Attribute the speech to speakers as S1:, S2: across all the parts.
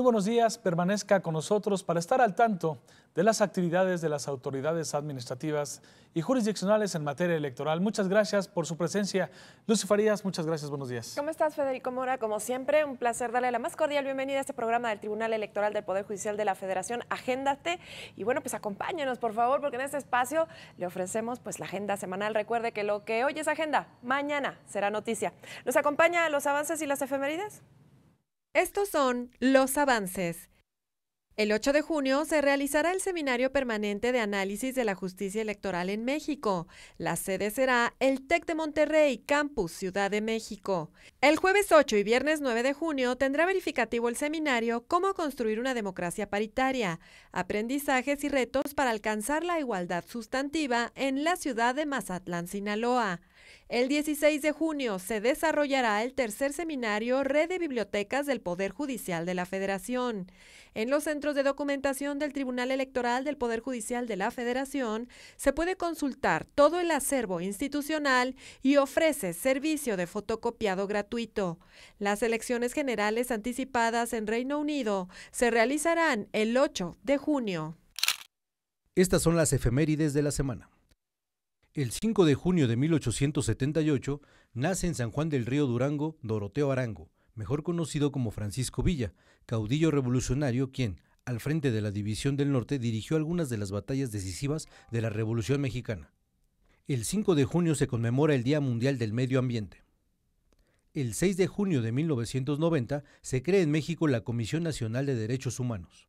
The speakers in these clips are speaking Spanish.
S1: Muy buenos días, permanezca con nosotros para estar al tanto de las actividades de las autoridades administrativas y jurisdiccionales en materia electoral. Muchas gracias por su presencia. Lucy Farías, muchas gracias, buenos días.
S2: ¿Cómo estás, Federico Mora? Como siempre, un placer darle la más cordial bienvenida a este programa del Tribunal Electoral del Poder Judicial de la Federación, Agéndate. Y bueno, pues acompáñenos, por favor, porque en este espacio le ofrecemos pues la agenda semanal. Recuerde que lo que hoy es agenda, mañana será noticia. ¿Nos acompaña a los avances y las efemérides? Estos son los avances. El 8 de junio se realizará el Seminario Permanente de Análisis de la Justicia Electoral en México. La sede será el TEC de Monterrey, Campus Ciudad de México. El jueves 8 y viernes 9 de junio tendrá verificativo el seminario Cómo construir una democracia paritaria, aprendizajes y retos para alcanzar la igualdad sustantiva en la ciudad de Mazatlán, Sinaloa. El 16 de junio se desarrollará el tercer seminario Red de Bibliotecas del Poder Judicial de la Federación. En los centros de documentación del Tribunal Electoral del Poder Judicial de la Federación se puede consultar todo el acervo institucional y ofrece servicio de fotocopiado gratuito. Las elecciones generales anticipadas en Reino Unido se realizarán el 8 de junio. Estas son las efemérides de la semana. El 5 de junio de 1878 nace en San Juan del Río Durango Doroteo Arango, mejor conocido como Francisco Villa, caudillo revolucionario quien, al frente de la División del Norte, dirigió algunas de las batallas decisivas de la Revolución Mexicana. El 5 de junio se conmemora el Día Mundial del Medio Ambiente. El 6 de junio de 1990 se crea en México la Comisión Nacional de Derechos Humanos.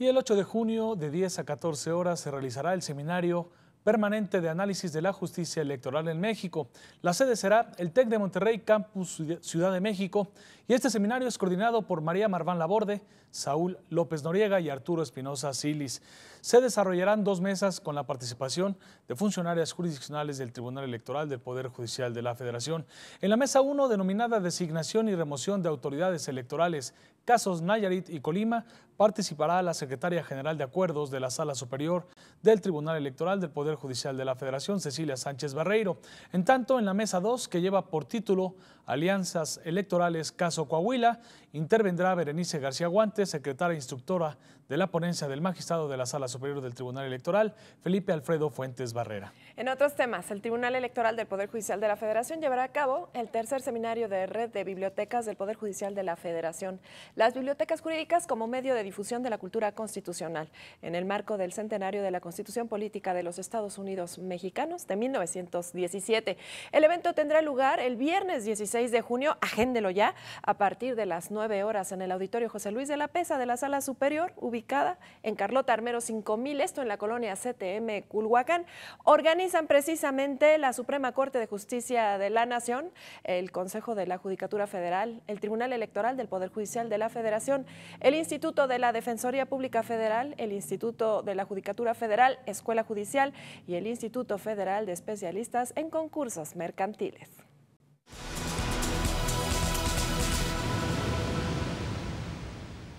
S1: Y el 8 de junio, de 10 a 14 horas, se realizará el seminario permanente de análisis de la justicia electoral en México. La sede será el TEC de Monterrey, Campus Ciudad de México, y este seminario es coordinado por María Marván Laborde, Saúl López Noriega y Arturo Espinosa Silis. Se desarrollarán dos mesas con la participación de funcionarias jurisdiccionales del Tribunal Electoral del Poder Judicial de la Federación. En la mesa 1, denominada Designación y Remoción de Autoridades Electorales, Casos Nayarit y Colima, participará la secretaria general de Acuerdos de la Sala Superior, del Tribunal Electoral del Poder Judicial de la Federación, Cecilia Sánchez Barreiro. En tanto, en la mesa 2, que lleva por título Alianzas Electorales Caso Coahuila, intervendrá Berenice García Guantes, secretaria instructora de la ponencia del magistrado de la Sala Superior del Tribunal Electoral, Felipe Alfredo Fuentes Barrera.
S2: En otros temas, el Tribunal Electoral del Poder Judicial de la Federación llevará a cabo el tercer seminario de red de bibliotecas del Poder Judicial de la Federación, las bibliotecas jurídicas como medio de difusión de la cultura constitucional, en el marco del centenario de la Constitución Política de los Estados Unidos Mexicanos de 1917. El evento tendrá lugar el viernes 16 de junio, agéndelo ya, a partir de las 9 horas en el auditorio José Luis de la Pesa de la Sala Superior, ubicada en Carlota Armero 5000, esto en la colonia CTM Culhuacán. Organiza precisamente la Suprema Corte de Justicia de la Nación, el Consejo de la Judicatura Federal, el Tribunal Electoral del Poder Judicial de la Federación, el Instituto de la Defensoría Pública Federal, el Instituto de la Judicatura Federal, Escuela Judicial y el Instituto Federal de Especialistas en Concursos Mercantiles.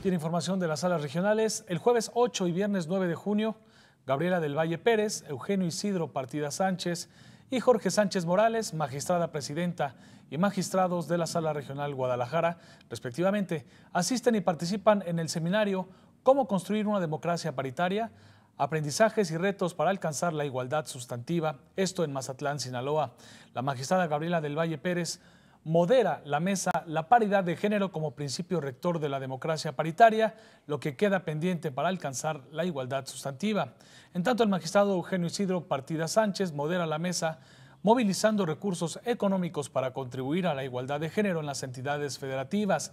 S1: Tiene información de las salas regionales. El jueves 8 y viernes 9 de junio Gabriela del Valle Pérez, Eugenio Isidro Partida Sánchez y Jorge Sánchez Morales, magistrada presidenta y magistrados de la Sala Regional Guadalajara, respectivamente, asisten y participan en el seminario Cómo construir una democracia paritaria, aprendizajes y retos para alcanzar la igualdad sustantiva, esto en Mazatlán, Sinaloa. La magistrada Gabriela del Valle Pérez modera la mesa la paridad de género como principio rector de la democracia paritaria, lo que queda pendiente para alcanzar la igualdad sustantiva. En tanto, el magistrado Eugenio Isidro Partida Sánchez modera la mesa movilizando recursos económicos para contribuir a la igualdad de género en las entidades federativas.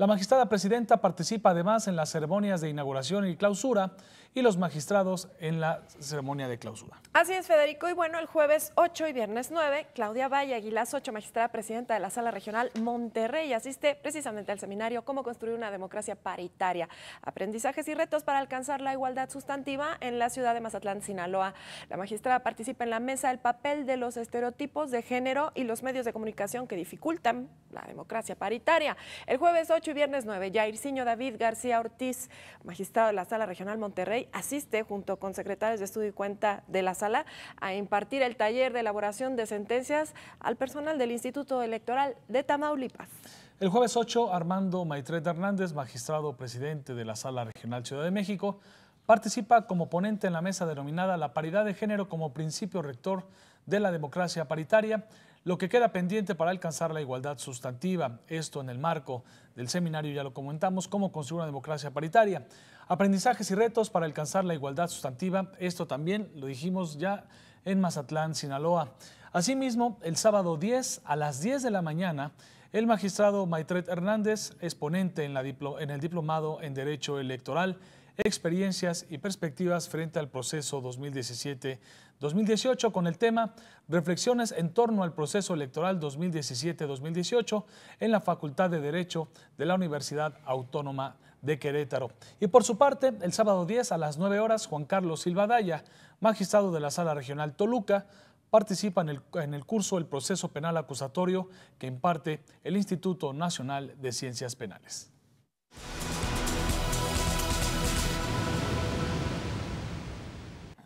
S1: La magistrada presidenta participa además en las ceremonias de inauguración y clausura y los magistrados en la ceremonia de clausura.
S2: Así es, Federico. Y bueno, el jueves 8 y viernes 9, Claudia Valle Aguilas, 8, magistrada presidenta de la Sala Regional Monterrey, asiste precisamente al seminario Cómo construir una democracia paritaria, aprendizajes y retos para alcanzar la igualdad sustantiva en la ciudad de Mazatlán, Sinaloa. La magistrada participa en la mesa El papel de los estereotipos de género y los medios de comunicación que dificultan la democracia paritaria. El jueves 8 viernes 9, Jairzinho David García Ortiz, magistrado de la Sala Regional Monterrey, asiste junto con secretarios de estudio y cuenta de la sala a impartir el taller de elaboración de sentencias al personal del Instituto Electoral de Tamaulipas.
S1: El jueves 8, Armando Maitret Hernández, magistrado presidente de la Sala Regional Ciudad de México, participa como ponente en la mesa denominada La paridad de género como principio rector de la democracia paritaria lo que queda pendiente para alcanzar la igualdad sustantiva, esto en el marco del seminario, ya lo comentamos, cómo construir una democracia paritaria. Aprendizajes y retos para alcanzar la igualdad sustantiva, esto también lo dijimos ya en Mazatlán, Sinaloa. Asimismo, el sábado 10 a las 10 de la mañana, el magistrado Maitret Hernández, exponente en, la en el diplomado en Derecho Electoral, experiencias y perspectivas frente al proceso 2017-2018 con el tema Reflexiones en torno al proceso electoral 2017-2018 en la Facultad de Derecho de la Universidad Autónoma de Querétaro. Y por su parte, el sábado 10 a las 9 horas, Juan Carlos Silvadaya, magistrado de la Sala Regional Toluca, participa en el, en el, curso El proceso penal acusatorio que imparte el Instituto Nacional de Ciencias Penales.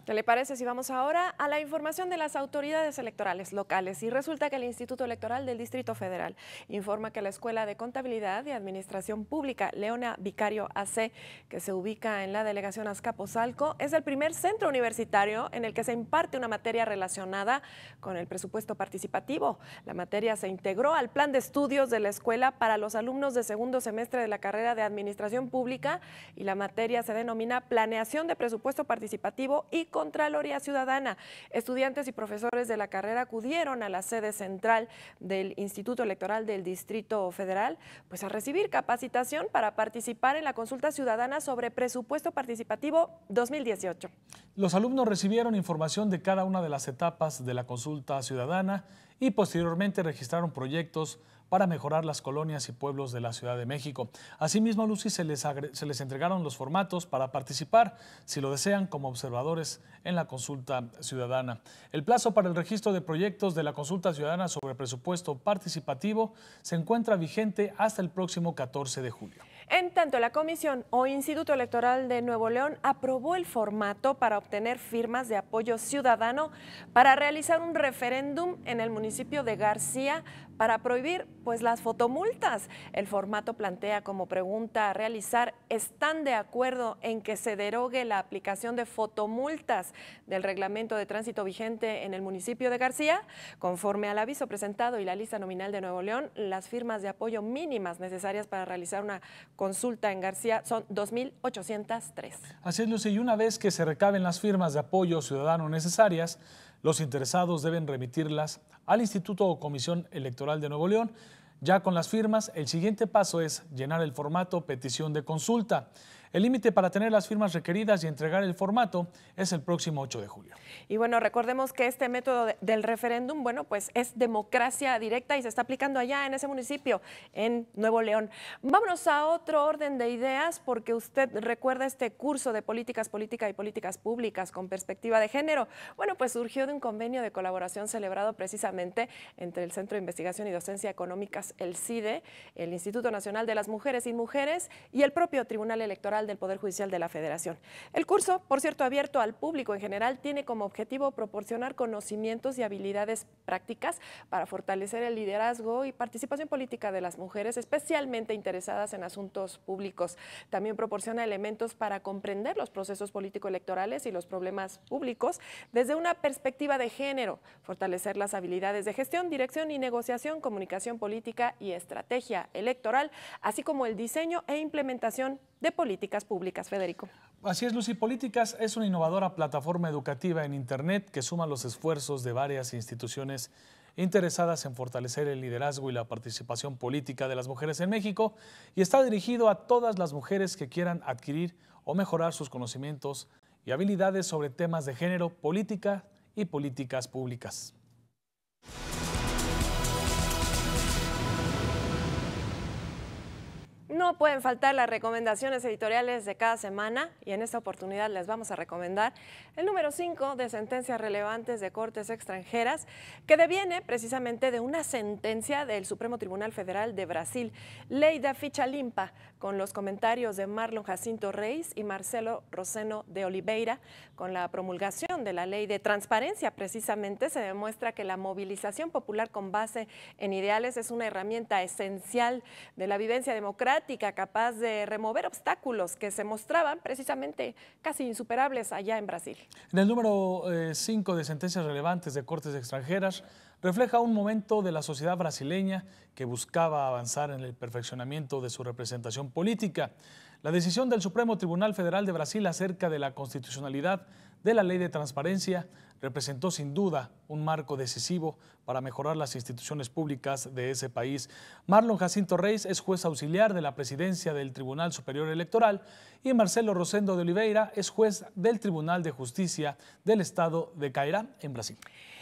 S2: ¿Qué le parece si vamos ahora a la información de las autoridades electorales locales? Y resulta que el Instituto Electoral del Distrito Federal informa que la Escuela de Contabilidad y Administración Pública Leona Vicario AC, que se ubica en la delegación Azcapotzalco, es el primer centro universitario en el que se imparte una materia relacionada con el presupuesto participativo. La materia se integró al plan de estudios de la escuela para los alumnos de segundo semestre de la carrera de Administración Pública y la materia se denomina Planeación de Presupuesto Participativo y Contraloría Ciudadana. Estudiantes y profesores de la carrera acudieron a la sede central del Instituto Electoral del Distrito Federal pues a recibir capacitación para participar en la consulta ciudadana sobre presupuesto participativo 2018.
S1: Los alumnos recibieron información de cada una de las etapas de la consulta ciudadana y posteriormente registraron proyectos para mejorar las colonias y pueblos de la Ciudad de México. Asimismo, Lucy, se les, se les entregaron los formatos para participar, si lo desean, como observadores en la consulta ciudadana. El plazo para el registro de proyectos de la consulta ciudadana sobre presupuesto participativo se encuentra vigente hasta el próximo 14 de julio.
S2: En tanto, la Comisión o Instituto Electoral de Nuevo León aprobó el formato para obtener firmas de apoyo ciudadano para realizar un referéndum en el municipio de García para prohibir pues las fotomultas. El formato plantea como pregunta a realizar, ¿están de acuerdo en que se derogue la aplicación de fotomultas del reglamento de tránsito vigente en el municipio de García? Conforme al aviso presentado y la lista nominal de Nuevo León, las firmas de apoyo mínimas necesarias para realizar una consulta en García son 2.803.
S1: Así es, Lucy, y una vez que se recaben las firmas de apoyo ciudadano necesarias, los interesados deben remitirlas al Instituto o Comisión Electoral de Nuevo León. Ya con las firmas, el siguiente paso es llenar el formato petición de consulta. El límite para tener las firmas requeridas y entregar el formato es el próximo 8 de julio. Y bueno, recordemos
S2: que este método del referéndum, bueno, pues es democracia directa y se está aplicando allá en ese municipio, en Nuevo León. Vámonos a otro orden de ideas porque usted recuerda este curso de políticas, política y políticas públicas con perspectiva de género. Bueno, pues surgió de un convenio de colaboración celebrado precisamente entre el Centro de Investigación y Docencia Económicas, el CIDE, el Instituto Nacional de las Mujeres y Mujeres y el propio Tribunal Electoral del Poder Judicial de la Federación. El curso, por cierto, abierto al público en general, tiene como objetivo proporcionar conocimientos y habilidades prácticas para fortalecer el liderazgo y participación política de las mujeres, especialmente interesadas en asuntos públicos. También proporciona elementos para comprender los procesos político-electorales y los problemas públicos desde una perspectiva de género, fortalecer las habilidades de gestión, dirección y negociación, comunicación política y estrategia electoral, así como el diseño e implementación de Políticas Públicas. Federico.
S1: Así es, Lucy. Políticas es una innovadora plataforma educativa en Internet que suma los esfuerzos de varias instituciones interesadas en fortalecer el liderazgo y la participación política de las mujeres en México y está dirigido a todas las mujeres que quieran adquirir o mejorar sus conocimientos y habilidades sobre temas de género, política y políticas públicas.
S2: No pueden faltar las recomendaciones editoriales de cada semana y en esta oportunidad les vamos a recomendar el número 5 de sentencias relevantes de cortes extranjeras que deviene precisamente de una sentencia del Supremo Tribunal Federal de Brasil, ley de ficha limpa, con los comentarios de Marlon Jacinto Reis y Marcelo Roseno de Oliveira. Con la promulgación de la ley de transparencia precisamente se demuestra que la movilización popular con base en ideales es una herramienta esencial de la vivencia democrática capaz de remover obstáculos que se mostraban precisamente casi insuperables allá en Brasil.
S1: En el número 5 eh, de sentencias relevantes de cortes extranjeras, refleja un momento de la sociedad brasileña que buscaba avanzar en el perfeccionamiento de su representación política. La decisión del Supremo Tribunal Federal de Brasil acerca de la constitucionalidad de la Ley de Transparencia representó sin duda un marco decisivo para mejorar las instituciones públicas de ese país. Marlon Jacinto Reis es juez auxiliar de la presidencia del Tribunal Superior Electoral y Marcelo Rosendo de Oliveira es juez del Tribunal de Justicia del Estado de Ceará en Brasil.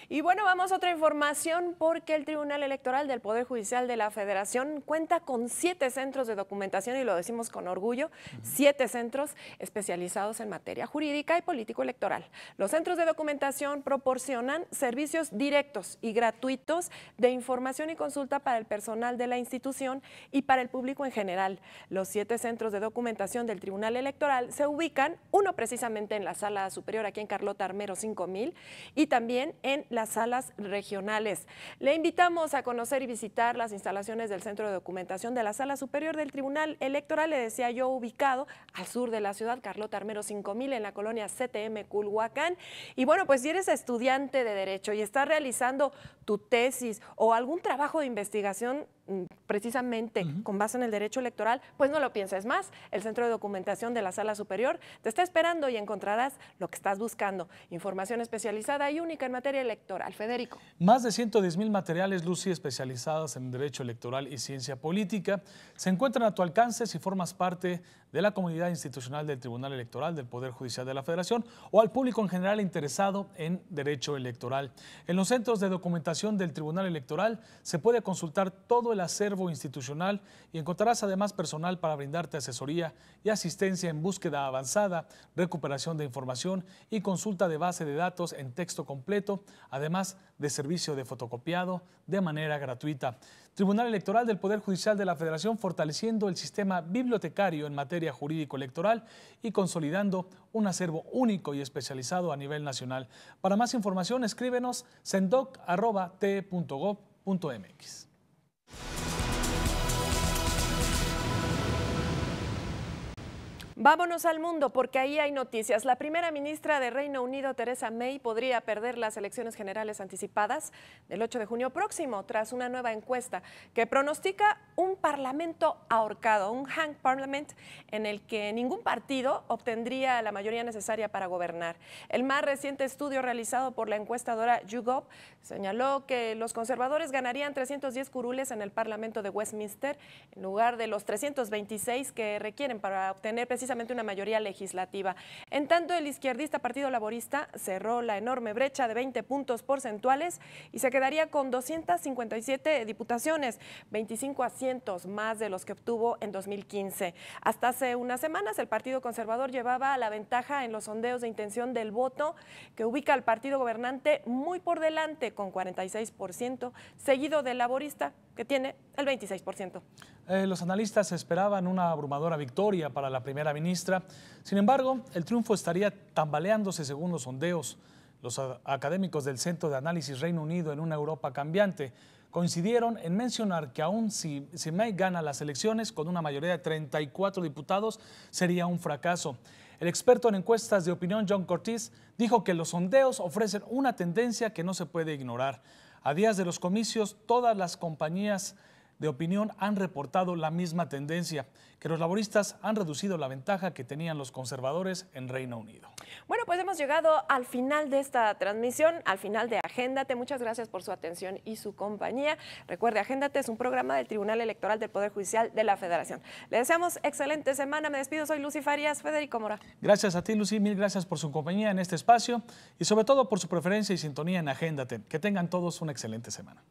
S2: Y bueno, vamos a otra información porque el Tribunal Electoral del Poder Judicial de la Federación cuenta con siete centros de documentación y lo decimos con orgullo, siete centros especializados en materia jurídica y político-electoral. Los centros de documentación proporcionan servicios directos y gratuitos de información y consulta para el personal de la institución y para el público en general. Los siete centros de documentación del Tribunal Electoral se ubican, uno precisamente en la sala superior aquí en Carlota Armero 5000 y también en las salas regionales. Le invitamos a conocer y visitar las instalaciones del Centro de Documentación de la Sala Superior del Tribunal Electoral, le decía yo, ubicado al sur de la ciudad, Carlota Armero 5000, en la colonia CTM Culhuacán. Y bueno, pues si eres estudiante de Derecho y estás realizando tu tesis o algún trabajo de investigación, Mm, precisamente con base en el derecho electoral, pues no lo pienses más. El Centro de Documentación de la Sala Superior te está esperando y encontrarás lo que estás buscando. Información especializada y única en materia electoral. Federico.
S1: Más de 110 mil materiales, Lucy, especializadas en derecho electoral y ciencia política, se encuentran a tu alcance si formas parte de la comunidad institucional del Tribunal Electoral del Poder Judicial de la Federación o al público en general interesado en derecho electoral. En los centros de documentación del Tribunal Electoral se puede consultar todo el acervo institucional y encontrarás además personal para brindarte asesoría y asistencia en búsqueda avanzada, recuperación de información y consulta de base de datos en texto completo, además de servicio de fotocopiado de manera gratuita. Tribunal Electoral del Poder Judicial de la Federación fortaleciendo el sistema bibliotecario en materia jurídico-electoral y consolidando un acervo único y especializado a nivel nacional. Para más información escríbenos sendoc.t.gov.mx.
S2: Vámonos al mundo porque ahí hay noticias. La primera ministra de Reino Unido, Teresa May, podría perder las elecciones generales anticipadas del 8 de junio próximo tras una nueva encuesta que pronostica un parlamento ahorcado, un hang parliament en el que ningún partido obtendría la mayoría necesaria para gobernar. El más reciente estudio realizado por la encuestadora YouGov señaló que los conservadores ganarían 310 curules en el parlamento de Westminster en lugar de los 326 que requieren para obtener presidencia precisamente una mayoría legislativa. En tanto, el izquierdista Partido Laborista cerró la enorme brecha de 20 puntos porcentuales y se quedaría con 257 diputaciones, 25 asientos más de los que obtuvo en 2015. Hasta hace unas semanas, el Partido Conservador llevaba la ventaja en los sondeos de intención del voto, que ubica al partido gobernante muy por delante, con 46%, seguido del laborista, que tiene el 26%.
S1: Eh, los analistas esperaban una abrumadora victoria para la primera ministra. Sin embargo, el triunfo estaría tambaleándose según los sondeos. Los académicos del Centro de Análisis Reino Unido en una Europa cambiante coincidieron en mencionar que aún si, May gana las elecciones con una mayoría de 34 diputados, sería un fracaso. El experto en encuestas de opinión John Cortés dijo que los sondeos ofrecen una tendencia que no se puede ignorar. A días de los comicios, todas las compañías de opinión han reportado la misma tendencia, que los laboristas han reducido la ventaja que tenían los conservadores en Reino Unido.
S2: Bueno, pues hemos llegado al final de esta transmisión, al final de Agéndate. Muchas gracias por su atención y su compañía. Recuerde, Agéndate es un programa del Tribunal Electoral del Poder Judicial de la Federación. Le deseamos excelente semana. Me despido, soy Lucy Farias, Federico Mora.
S1: Gracias a ti, Lucy. Mil gracias por su compañía en este espacio y sobre todo por su preferencia y sintonía en Agéndate. Que tengan todos una excelente semana.